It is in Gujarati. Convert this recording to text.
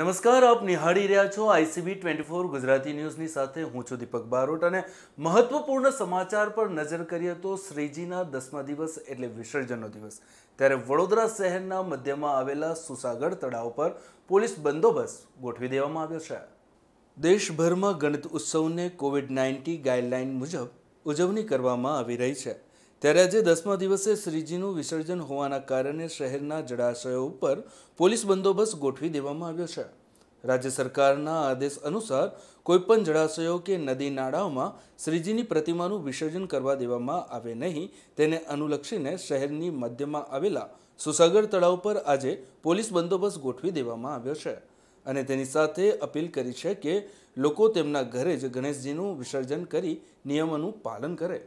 નમસ્કાર આપ નિહાળી રહ્યા છો આઈસીબી ટ્વેન્ટી ફોર ગુજરાતી ન્યૂઝની સાથે હું છું દીપક બારોટ અને મહત્વપૂર્ણ સમાચાર પર નજર કરીએ તો શ્રીજીના દસમા દિવસ એટલે વિસર્જનનો દિવસ ત્યારે વડોદરા શહેરના મધ્યમાં આવેલા સુસાગર તળાવ પર પોલીસ બંદોબસ્ત ગોઠવી દેવામાં આવ્યો છે દેશભરમાં ગણિત ઉત્સવને કોવિડ નાઇન્ટી ગાઈડલાઇન મુજબ ઉજવણી કરવામાં આવી રહી છે ત્યારે આજે દસમા દિવસે શ્રીજીનું વિસર્જન હોવાના કારણે શહેરના જળાશયો ઉપર પોલીસ બંદોબસ્ત ગોઠવી દેવામાં આવ્યો છે રાજ્ય સરકારના આદેશ અનુસાર કોઈપણ જળાશયો કે નદી નાળાઓમાં શ્રીજીની પ્રતિમાનું વિસર્જન કરવા દેવામાં આવે નહીં તેને અનુલક્ષીને શહેરની મધ્યમાં આવેલા સુસાગર તળાવ પર આજે પોલીસ બંદોબસ્ત ગોઠવી દેવામાં આવ્યો છે અને તેની સાથે અપીલ કરી છે કે લોકો તેમના ઘરે જ ગણેશજીનું વિસર્જન કરી નિયમોનું પાલન કરે